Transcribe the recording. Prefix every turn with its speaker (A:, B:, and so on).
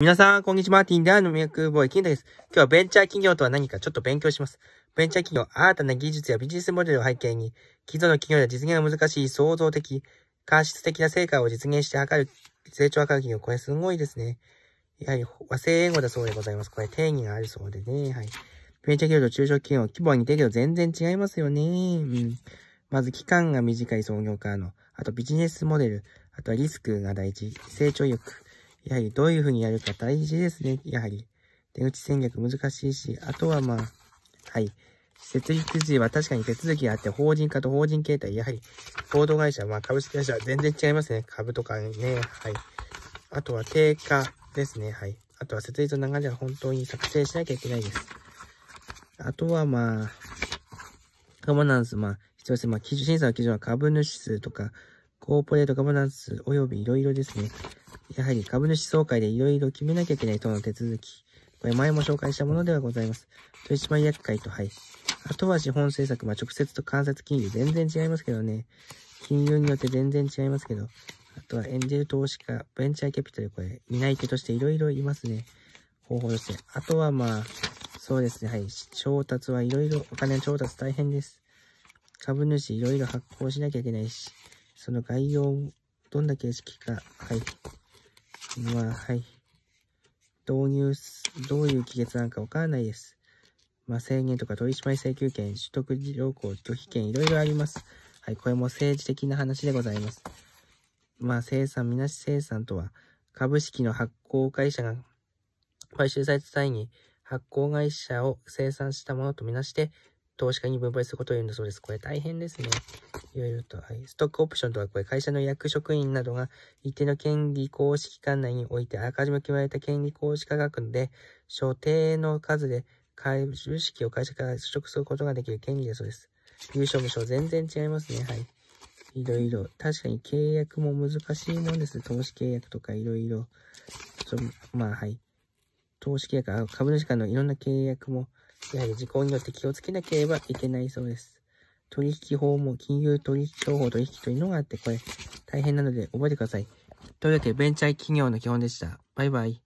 A: 皆さん、こんにちは。ティンダーのミルクボーイ、ンタです。今日はベンチャー企業とは何かちょっと勉強します。ベンチャー企業、新たな技術やビジネスモデルを背景に、既存の企業では実現が難しい創造的、過失的な成果を実現して図る、成長を測る企業、これすごいですね。やはり和製英語だそうでございます。これ定義があるそうでね。はい。ベンチャー企業と中小企業、規模は似てるけど全然違いますよね。うん。まず期間が短い創業家の、あとビジネスモデル、あとはリスクが第一、成長欲。やはりどういうふうにやるか大事ですね、やはり。出口戦略難しいし、あとはまあ、はい。設立時は確かに手続きがあって、法人化と法人形態、やはり、報道会社、まあ株式会社は全然違いますね。株とかね、はい。あとは定価ですね、はい。あとは設立の流れは本当に作成しなきゃいけないです。あとはまあ、ガバナンス、まあ、必要性、まあ、基準審査の基準は株主数とか、コーポレートガバナンス及びいろいろですね。やはり株主総会でいろいろ決めなきゃいけない等の手続き。これ前も紹介したものではございます。取締役会と、はい。あとは資本政策、まあ、直接と観察金融、全然違いますけどね。金融によって全然違いますけど。あとはエンジェル投資家、ベンチャーキャピタル、これ、担い手としていろいろいますね。方法として。あとはまあ、そうですね、はい。調達はいろいろ、お金の調達大変です。株主いろいろ発行しなきゃいけないし。その概要、どんな形式か、はい。まあ、はい。導入、どういう期月なのかわからないです。まあ、制限とか取締請求権、取得条項、拒否権、いろいろあります。はい、これも政治的な話でございます。まあ、生産、みなし生産とは、株式の発行会社が買収された際に、発行会社を生産したものとみなして、投資家に分配することを言うんだそうです。これ大変ですね。いろと、はい、ストックオプションとはこれ会社の役職員などが一定の権利行使期間内においてあらかじめ決められた権利行使価格で所定の数で株式を会社から取得することができる権利だそうです。優勝無償全然違いますね。はい。いろいろ。確かに契約も難しいもんです。投資契約とかいろいろ。まあはい。投資契約、株主間のいろんな契約も、やはり時効によって気をつけなければいけないそうです。取引法も金融取引情報取引というのがあって、これ大変なので覚えてください。というわけで、ベンチャー企業の基本でした。バイバイ。